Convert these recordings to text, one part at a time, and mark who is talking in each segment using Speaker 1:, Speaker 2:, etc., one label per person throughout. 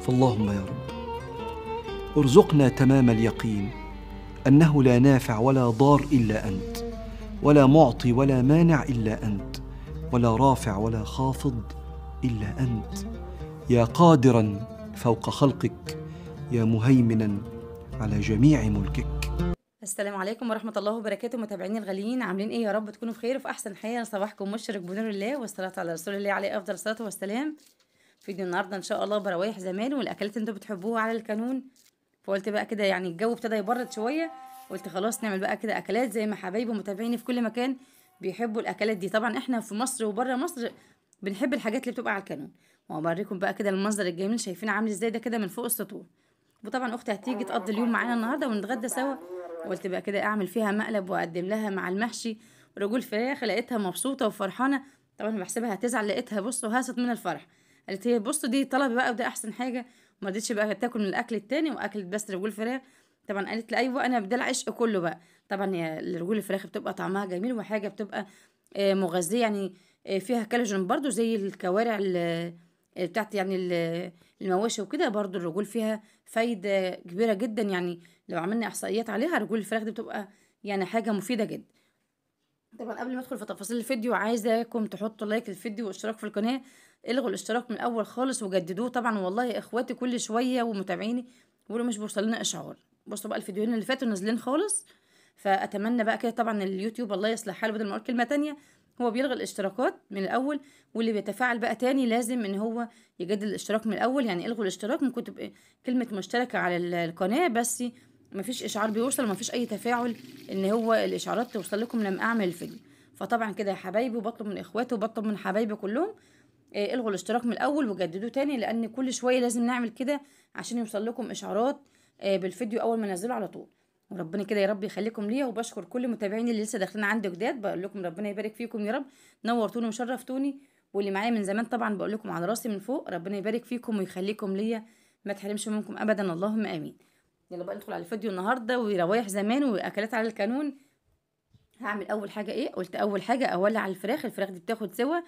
Speaker 1: فاللهم يا رب ارزقنا تمام اليقين انه لا نافع ولا ضار الا انت ولا معطي ولا مانع الا انت ولا رافع ولا خافض الا انت يا قادرا فوق خلقك يا مهيمنا على جميع ملكك السلام عليكم ورحمة الله وبركاته متابعيني الغاليين عاملين ايه يا رب تكونوا بخير وفي احسن حال صباحكم مشرق بنور الله والصلاة على رسول الله عليه افضل الصلاة والسلام فيديو النهارده ان شاء الله بروايح زمان والاكلات اللي انتوا بتحبوها على الكانون فقلت بقى كده يعني الجو ابتدى يبرد شويه قلت خلاص نعمل بقى كده اكلات زي ما حبايبي ومتابعيني في كل مكان بيحبوا الاكلات دي طبعا احنا في مصر وبره مصر بنحب الحاجات اللي بتبقى على الكانون وهوريكم بقى كده المنظر الجميل شايفين عامل ازاي ده كده من فوق السطوح وطبعا اختي هتيجي تقضي اليوم معانا النهارده ونتغدى سوا قلت بقى كده اعمل فيها مقلب واقدم لها مع المحشي رجول فراخ لقيتها مبسوطه وفرحانه طبعا بحسبها هتزعل لقيتها بصوا هاست من الفرح قالت هي بصوا دي طلبه بقى وده احسن حاجه ما رضيتش بقى تاكل من الاكل التاني واكلت بس رجول فراخ طبعا قالت لي ايوه انا ده العشق كله بقى طبعا يا رجول الفراخ بتبقى طعمها جميل وحاجه بتبقى آه، مغذيه يعني آه، فيها كالوجين برضو زي الكوارع آه، بتاعت يعني المواشي وكده برضو الرجول فيها فايده كبيره جدا يعني لو عملنا احصائيات عليها رجول الفراخ دي بتبقى يعني حاجه مفيده جدا طبعا قبل ما ادخل في تفاصيل الفيديو عايزاكم تحطوا لايك للفيديو واشتراك في القناه الغوا الاشتراك من الاول خالص وجددوه طبعا والله اخواتي كل شويه ومتابعيني بيقولوا مش بيوصل لنا اشعار بصوا بقى الفيديوهين اللي فاتوا نازلين خالص فاتمنى بقى كده طبعا اليوتيوب الله يصلح حاله بدل ما اقول كلمه تانية هو بيلغي الاشتراكات من الاول واللي بيتفاعل بقى تاني لازم ان هو يجدد الاشتراك من الاول يعني الغوا الاشتراك ممكن تبقى كلمه مشتركه على القناه بس مفيش اشعار بيوصل فيش اي تفاعل ان هو الاشعارات توصل لكم لما اعمل الفيديو فطبعا كده يا حبايبي وبطلب من اخواتي وبطلب من حبايبي كلهم آه، الغوا الاشتراك من الاول وجددوه تاني لان كل شويه لازم نعمل كده عشان يوصل لكم اشعارات آه، بالفيديو اول ما انزله على طول وربنا كده يا رب يخليكم ليا وبشكر كل متابعيني اللي لسه داخلين عندي جداد بقول لكم ربنا يبارك فيكم يا رب نورتوني وشرفتوني واللي معايا من زمان طبعا بقول لكم على راسي من فوق ربنا يبارك فيكم ويخليكم ليا ما تحرمش منكم ابدا اللهم امين يلا بقى ندخل على الفيديو النهارده وروايح زمان واكلات على الكانون هعمل اول حاجه ايه قلت اول حاجه اولع على الفراخ الفراخ دي بتاخد سوا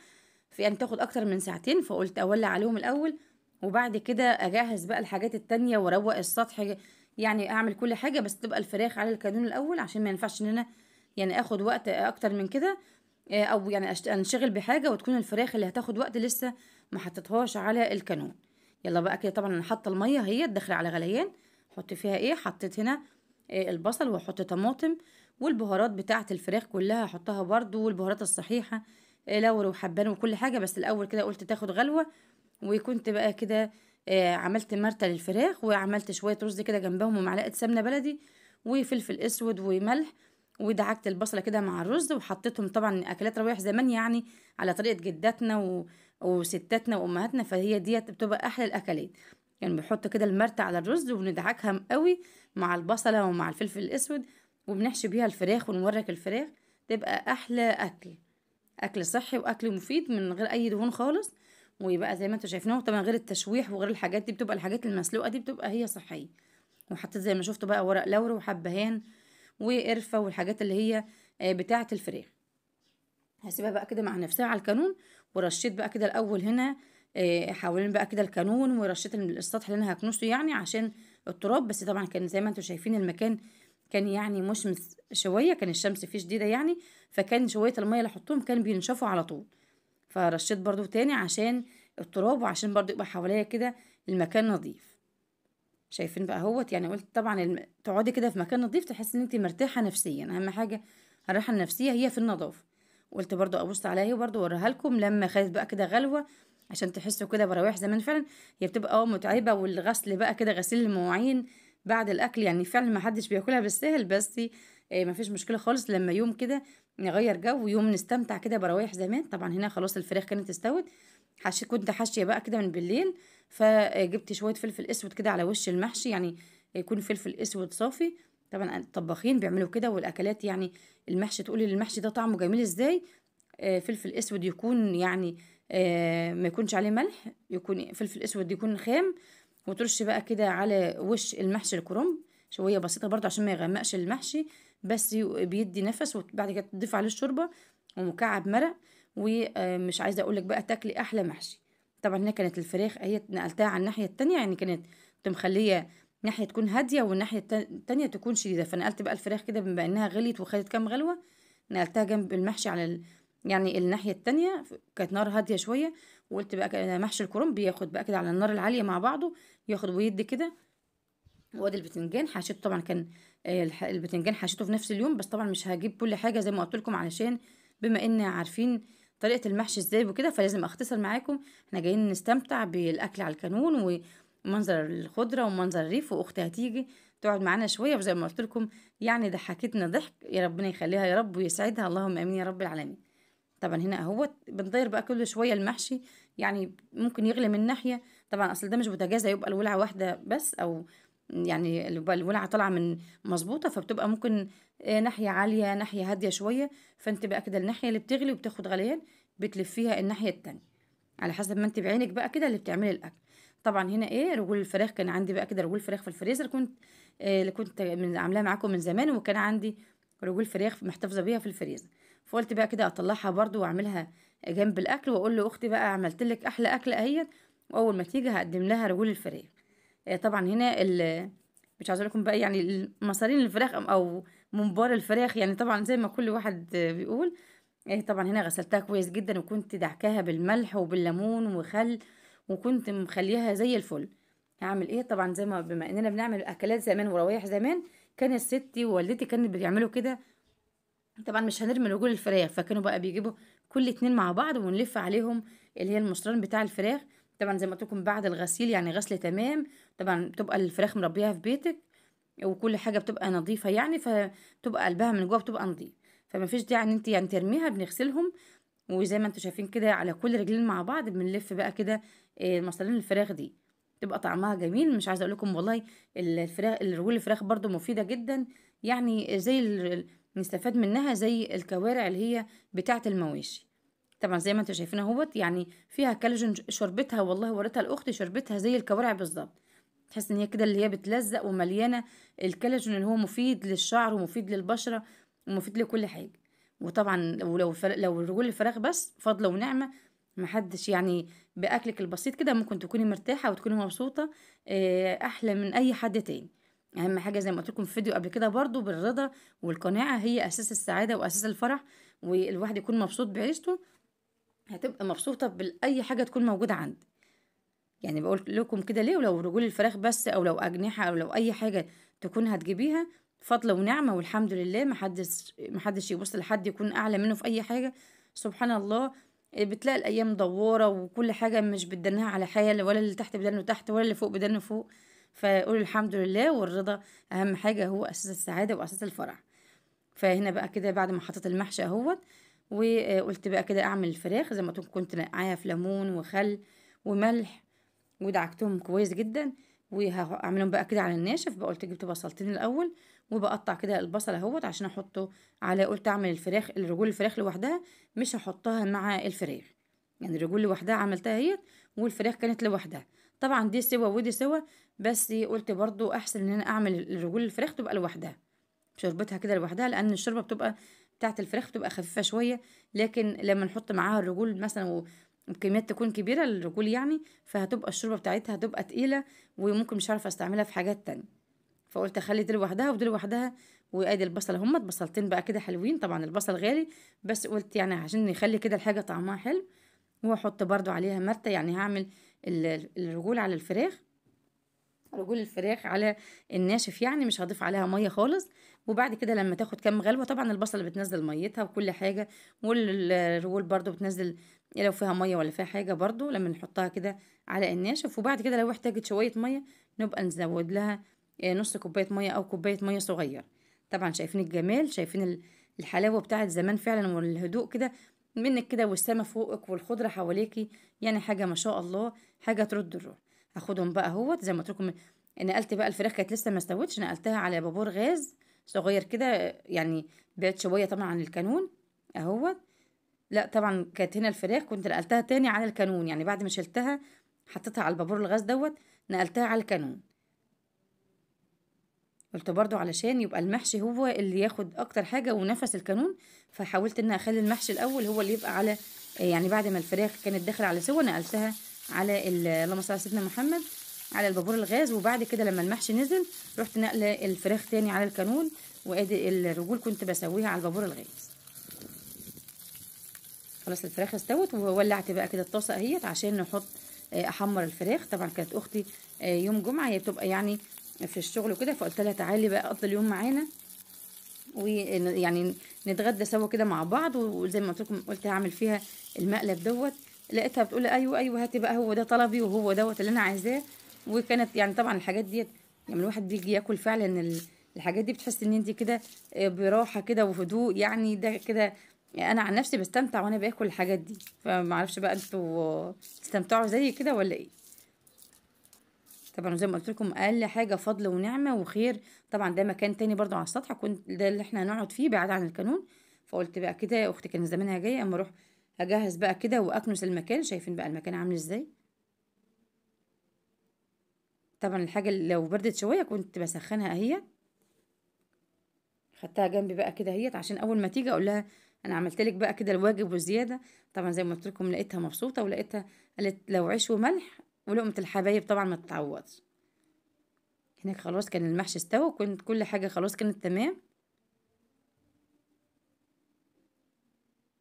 Speaker 1: في ان تاخد اكتر من ساعتين فقلت اولع عليهم الاول وبعد كده اجهز بقى الحاجات التانية واروق السطح يعني اعمل كل حاجة بس تبقى الفراخ على الكانون الاول عشان ما ينفعش ان انا يعني اخد وقت اكتر من كده آه، او يعني انشغل بحاجة وتكون الفراخ اللي هتاخد وقت لسه ما حطيتهاش على الكانون يلا بقى كده طبعا انا حاطه المية اهي داخله على غليان احط فيها ايه حطيت هنا آه، البصل واحط طماطم والبهارات بتاعه الفراخ كلها حطها برضو والبهارات الصحيحه آه، لور وحبان وكل حاجه بس الاول كده قلت تاخد غلوه وكنت بقى كده آه، عملت مرتة للفراخ وعملت شويه رز كده جنبهم ومعلقه سمنه بلدي وفلفل اسود وملح ودعكت البصله كده مع الرز وحطيتهم طبعا اكلات روايح زمان يعني على طريقه جداتنا و... وستاتنا وامهاتنا فهي ديت بتبقى احلى الاكلات يعني بنحط كده المرتة على الرز وبندعكها قوي مع البصله ومع الفلفل الاسود وبنحشي بيها الفراخ ونورك الفراخ تبقى احلى اكل اكل صحي واكل مفيد من غير اي دهون خالص ويبقى زي ما انتوا شايفين طبعا غير التشويح وغير الحاجات دي بتبقى الحاجات المسلوقه دي بتبقى هي صحيه وحطيت زي ما شفتوا بقى ورق لور وحبهان وقرفه والحاجات اللي هي آه، بتاعه الفراخ هسيبها بقى كده مع نفسها على الكانون ورشيت بقى كده الاول هنا آه، حوالين بقى كده الكانون ورشيت السطح اللي انا هكنسه يعني عشان التراب بس طبعا كان زي ما انتوا شايفين المكان كان يعني مشمس شويه كان الشمس فيه شديده يعني فكان شويه الميه اللي احطهم كان بينشفوا على طول فرشيت برضو تاني عشان التراب وعشان برضو يبقى حواليا كده المكان نظيف شايفين بقى اهوت يعني قلت طبعا الم... تقعدي كده في مكان نظيف تحسي ان انت مرتاحه نفسيا اهم حاجه الراحه النفسيه هي في النظافه قلت برضو ابص عليها وبرضو اوريها لكم لما خدت بقى كده غلوه عشان تحسوا كده بروايح زمان فعلا هي بتبقى اه متعبه والغسل بقى كده غسيل المواعين بعد الاكل يعني فعلا ما حدش بياكلها بالسهل بس آه، ما فيش مشكله خالص لما يوم كده نغير جو ويوم نستمتع كده بروايح زمان طبعا هنا خلاص الفراخ كانت استوت حشيت كنت حاشيه بقى كده من بالليل فجبت شويه فلفل اسود كده على وش المحشي يعني يكون فلفل اسود صافي طبعا الطباخين بيعملوا كده والاكلات يعني المحشي تقولي المحشي ده طعمه جميل ازاي آه، فلفل اسود يكون يعني آه، ما يكونش عليه ملح يكون فلفل اسود يكون خام وترش بقى كده على وش المحشي الكرنب شويه بسيطه برده عشان ما يغمقش المحشي بس بيدي نفس وبعد كده تضيف عليه الشوربه ومكعب مرق ومش عايزه اقولك بقى تاكلي احلى محشي طبعا هنا كانت الفراخ اهي نقلتها على الناحيه التانية يعني كانت مخليه ناحيه تكون هاديه والناحيه التانية تكون شديده فنقلت بقى الفراخ كده بما انها غليت وخدت كام غلوه نقلتها جنب المحشي على ال... يعني الناحيه التانية كانت نار هاديه شويه وقلت بقى كده محشي الكرنب بياخد بقى كده على النار العاليه مع بعضه ياخد ويدي كده وادي البتنجان حشيته طبعا كان آه، البتنجان حشيته في نفس اليوم بس طبعا مش هجيب كل حاجه زي ما قلت لكم علشان بما ان عارفين طريقه المحشي ازاي وكده فلازم اختصر معاكم احنا جايين نستمتع بالاكل على الكانون ومنظر الخضره ومنظر الريف واختي هتيجي تقعد معانا شويه وزي ما قلت لكم يعني ضحكتنا ضحك يا ربنا يخليها يا رب ويسعدها اللهم امين يا رب العالمين طبعا هنا اهوت بنطير بقى كل شويه المحشي يعني ممكن يغلي من ناحية طبعا أصل ده مش بوتاجاز يبقى الولعة واحدة بس أو يعني الولعة طالعة من مظبوطة فبتبقى ممكن آه، ناحية عالية ناحية هادية شوية فانت بقى كده الناحية اللي بتغلي وبتاخد غليان بتلفيها الناحية التانية على حسب ما انت بعينك بقى كده اللي بتعملي الأكل طبعا هنا ايه رجول الفراخ كان عندي بقى كده رجول فراخ في الفريزر كنت آه، اللي كنت من عاملاها معاكم من زمان وكان عندي رجول فراخ محتفظه بيها في الفريزر فقلت بقى كده اطلعها برده واعملها جنب الاكل واقول لاختي بقى عملت لك احلى اكله اهيت واول ما تيجي هقدم لها رجول الفراخ آه، طبعا هنا مش عايزه لكم بقى يعني مصارين الفراخ او منبار الفراخ يعني طبعا زي ما كل واحد بيقول آه، طبعا هنا غسلتها كويس جدا وكنت دعكاها بالملح وبالليمون وخل وكنت مخليها زي الفل هعمل ايه طبعا زي ما بما اننا بنعمل اكلات زمان وروايح زمان كانت ستي ووالدتي كانت بيعملوا كده طبعا مش هنرمي رجول الفراخ فكانوا بقى بيجيبوا كل اتنين مع بعض ونلف عليهم اللي هي المشران بتاع الفراخ طبعا زي ما قلت بعد الغسيل يعني غسل تمام طبعا بتبقى الفراخ مربيها في بيتك وكل حاجه بتبقى نظيفه يعني فتبقى قلبها من جوه بتبقى نظيف فما فيش داعي ان انت يعني ترميها بنغسلهم وزي ما انتم شايفين كده على كل رجلين مع بعض بنلف بقى كده آه، مصارين الفراخ دي تبقى طعمها جميل مش عايزه اقول لكم والله الفراخ الرجول الفراخ برده مفيده جدا يعني زي نستفاد منها زي الكوارع اللي هي بتاعة المواشي طبعا زي ما انتوا شايفين اهوت يعني فيها كالجين شربتها والله وريتها لاختي شربتها زي الكوارع بالظبط تحس ان هي كده اللي هي بتلزق ومليانه الكالجين اللي هو مفيد للشعر ومفيد للبشره ومفيد لكل حاجه وطبعا ولو لو رجول الفراخ بس فضل ونعمه محدش يعني باكلك البسيط كده ممكن تكوني مرتاحه وتكوني مبسوطه آه، احلى من اي حد تاني اهم حاجه زي ما قلت لكم في فيديو قبل كده برضو بالرضا والقناعه هي اساس السعاده واساس الفرح والواحد يكون مبسوط بعيشته هتبقى مبسوطه باي حاجه تكون موجوده عندك يعني بقول لكم كده ليه ولو رجول الفراخ بس او لو اجنحه او لو اي حاجه تكون هتجيبيها فضل ونعمه والحمد لله محدش محدش يبص لحد يكون اعلى منه في اي حاجه سبحان الله بتلاقي الايام دواره وكل حاجه مش بتدنها على حال ولا اللي تحت بدنه تحت ولا اللي فوق بدنه فوق فقول الحمد لله والرضا اهم حاجه هو اساس السعاده واساس الفرح فهنا بقى كده بعد ما حطيت المحشي اهوت وقلت بقى كده اعمل الفراخ زي ما كنت نقعاها في ليمون وخل وملح ودعكتهم كويس جدا وهعملهم بقى كده على الناشف بقى قلت جبت بصلتين الاول وبقطع كده البصل اهوت عشان احطه على قلت اعمل الفراخ الرجول الفراخ لوحدها مش هحطها مع الفراخ يعني الرجول لوحدها عملتها اهيت والفراخ كانت لوحدها طبعا دي سوا ودي سوا بس قلت برضو احسن ان انا اعمل رجول الفراخ تبقى لوحدها شربتها كده لوحدها لان الشوربه بتبقى بتاعه الفراخ بتبقى خفيفه شويه لكن لما نحط معاها الرجول مثلا وكميات تكون كبيره الرجول يعني فهتبقى الشوربه بتاعتها هتبقى تقيله وممكن مش عارفه استعملها في حاجات تانية فقلت اخلي دي لوحدها ودي لوحدها وادي البصل هما بصلتين بقى كده حلوين طبعا البصل غالي بس قلت يعني عشان نخلي كده الحاجه طعمها حلو واحط برضو عليها مرته يعني هعمل الرجول على الفراخ رجول الفراخ على الناشف يعني مش هضيف عليها ميه خالص وبعد كده لما تاخد كم غلوه طبعا البصل بتنزل ميتها وكل حاجه والرجول برده بتنزل لو فيها ميه ولا فيها حاجه برده لما نحطها كده على الناشف وبعد كده لو احتاجت شويه ميه نبقى نزود لها نص كوبايه ميه او كوبايه ميه صغير طبعا شايفين الجمال شايفين الحلاوه بتاعت زمان فعلا والهدوء كده منك كده والسما فوقك والخضرة حواليكي يعني حاجة ما شاء الله حاجة ترد الروح هاخدهم بقى اهوت زي ما قلتلكم نقلت بقى الفراخ كانت لسه ما استوتش نقلتها على بابور غاز صغير كده يعني بعد شوية طبعا عن الكانون اهوت لا طبعا كانت هنا الفراخ كنت نقلتها تاني على الكانون يعني بعد ما شلتها حطيتها على البابور الغاز دوت نقلتها على الكانون قلت برضو علشان يبقى المحشي هو اللي ياخد اكتر حاجة ونفس الكانون فحاولت ان اخلي المحشي الاول هو اللي يبقى على يعني بعد ما الفراخ كانت داخله على سوا نقلتها على اللهم صل على سيدنا محمد على البابور الغاز وبعد كده لما المحشي نزل رحت نقل الفراخ تاني على الكانون وادي الرجول كنت بسويها على البابور الغاز خلاص الفراخ استوت وولعت بقى كده الطاسه اهيت عشان نحط آه، احمر الفراخ طبعا كانت اختي آه، يوم جمعه هي بتبقى يعني في الشغل وكده فقلت لها تعالي بقى قضي اليوم معانا ويعني نتغدى سوا كده مع بعض وزي ما قلت لكم قلت هعمل فيها المقلب دوت لقيتها بتقول ايوه ايوه هاتي بقى هو ده طلبي وهو دوت اللي انا عايزاه وكانت يعني طبعا الحاجات ديت يعني الواحد بيجي ياكل فعلا الحاجات دي بتحس ان انت كده آه، براحه كده وهدوء يعني ده كده يعني انا عن نفسي بستمتع وانا باكل الحاجات دي فمعرفش بقى انتوا تستمتعوا زي كده ولا ايه طبعا زي ما قلت لكم اقل حاجه فضل ونعمه وخير طبعا ده مكان تاني برضو على السطح كنت ده اللي احنا هنقعد فيه بعد عن الكانون فقلت بقى كده اختي كان زمانها جايه اما اروح اجهز بقى كده واكنس المكان شايفين بقى المكان عامل ازاي طبعا الحاجه اللي لو بردت شويه كنت بسخنها اهي خدتها جنبي بقى كده اهيت عشان اول ما تيجي اقول لها انا عملت لك بقى كده الواجب وزياده طبعا زي ما قلت لكم لقيتها مبسوطه ولقيتها قالت لو عيش وملح ولقمة الحبايب طبعا ما تتعوضش هناك خلاص كان المحشي استوى كنت كل حاجة خلاص كانت تمام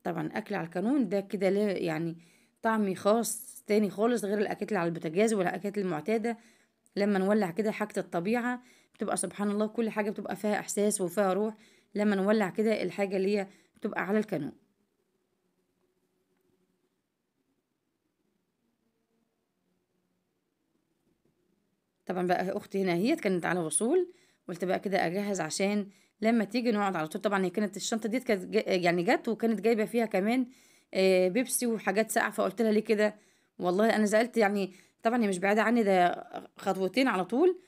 Speaker 1: طبعا اكل على الكانون ده كده ليه يعني طعم خاص تاني خالص غير الاكلات على البوتاجاز ولا الاكلات المعتاده لما نولع كده حاجه الطبيعه بتبقى سبحان الله كل حاجه بتبقى فيها احساس وفيها روح لما نولع كده الحاجه اللي هي بتبقى على الكانون طبعا بقى اختي هنا هي كانت على وصول قلت بقى كده اجهز عشان لما تيجي نقعد على طول طبعا هي كانت الشنطه دي كانت يعني جت وكانت جايبه فيها كمان آه، بيبسي وحاجات ساقعه فقلت لها ليه كده والله انا زعلت يعني طبعا هي مش بعيده عني ده خطوتين على طول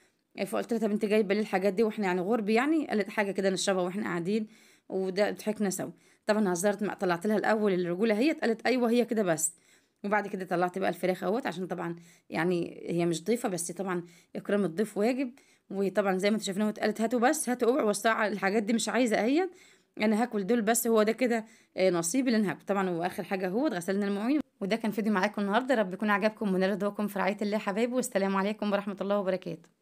Speaker 1: فقلت لها طب انت جايبه ليه الحاجات دي واحنا يعني غرب يعني قالت حاجه كده نشربها واحنا قاعدين وده ضحكنا سوا طبعا هزرت طلعت لها الاول الرجوله هي قالت ايوه هي كده بس وبعد كده طلعت بقى الفراخ اهوت عشان طبعا يعني هي مش ضيفه بس طبعا اكرام الضيف واجب وطبعا زي ما انتم شايفين اهو اتقالت هاتوا بس هاتوا اوعوا والساعه الحاجات دي مش عايزه اهي انا هاكل دول بس هو ده كده آه، نصيبي اللي انا هاكل طبعا واخر حاجه هو غسلنا المواعين وده كان فيديو معاكم النهارده رب يكون عجبكم ونال رضاكم في رعايه الله حبايبي والسلام عليكم ورحمه الله وبركاته